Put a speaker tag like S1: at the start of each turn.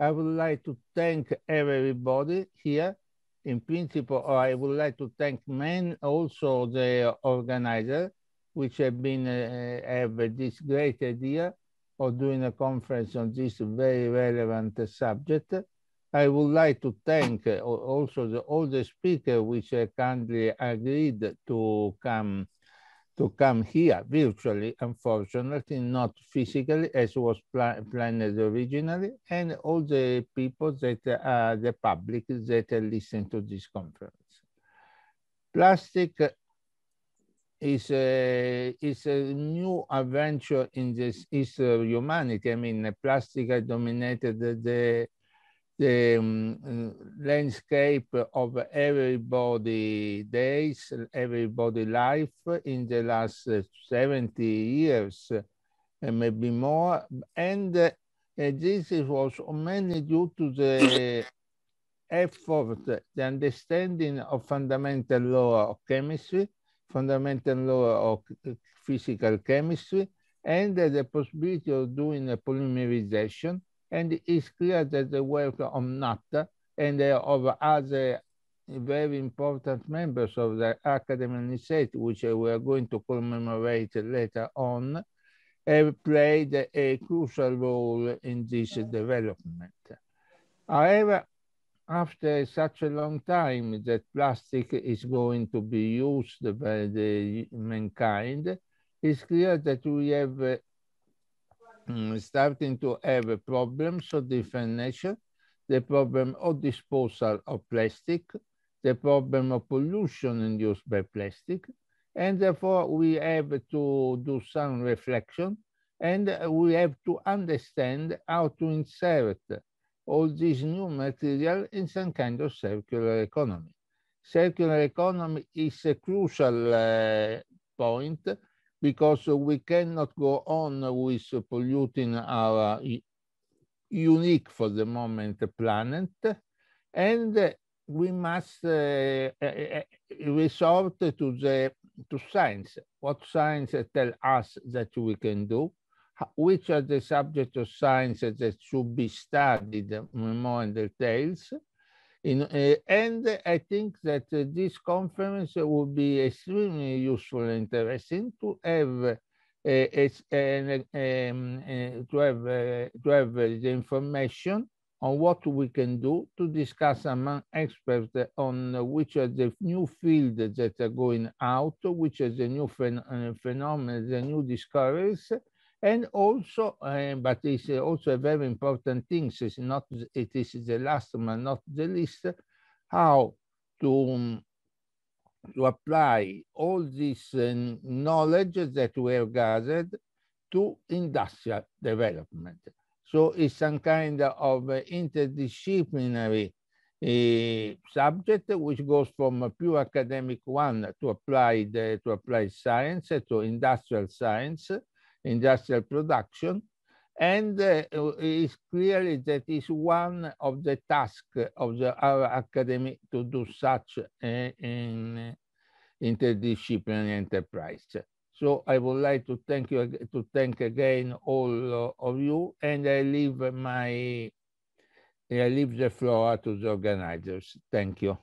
S1: I would like to thank everybody here in principle, I would like to thank men, also the organizer, which have been uh, have this great idea of doing a conference on this very relevant subject. I would like to thank uh, also the, all the speakers which kindly agreed to come to come here virtually, unfortunately, not physically as was planned originally, and all the people that are the public that listen to this conference. Plastic is a, is a new adventure in this history of uh, humanity. I mean, plastic dominated the, the um, landscape of everybody days, everybody life in the last uh, 70 years, and uh, maybe more. And uh, this was mainly due to the effort, the understanding of fundamental law of chemistry, fundamental law of uh, physical chemistry, and uh, the possibility of doing a polymerization and it's clear that the work of NAT and of other very important members of the academic Initiative, which we are going to commemorate later on, have played a crucial role in this development. However, after such a long time that plastic is going to be used by the mankind, it's clear that we have Mm, starting to have problems of different nature, the problem of disposal of plastic, the problem of pollution induced by plastic, and therefore we have to do some reflection and we have to understand how to insert all these new material in some kind of circular economy. Circular economy is a crucial uh, point because we cannot go on with polluting our unique for the moment planet and we must uh, uh, uh, uh, resort to the to science what science tell us that we can do which are the subjects of science that should be studied more in details in, uh, and I think that uh, this conference will be extremely useful and interesting to have uh, um, uh, to have uh, to have the information on what we can do to discuss among experts on which are the new fields that are going out, which are the new phen phenomena, the new discoveries, and also, eh, but it's eh, also a very important thing, so it's not, it is the last but not the least, how to, um, to apply all this eh, knowledge that we have gathered to industrial development. So it's some kind of interdisciplinary uh, subject which goes from a pure academic one to applied uh, to applied science uh, to industrial science industrial production. And uh, it's clearly that is one of the tasks of the, our academy to do such an interdisciplinary enterprise. So I would like to thank you to thank again all uh, of you, and I leave my I leave the floor to the organizers. Thank you.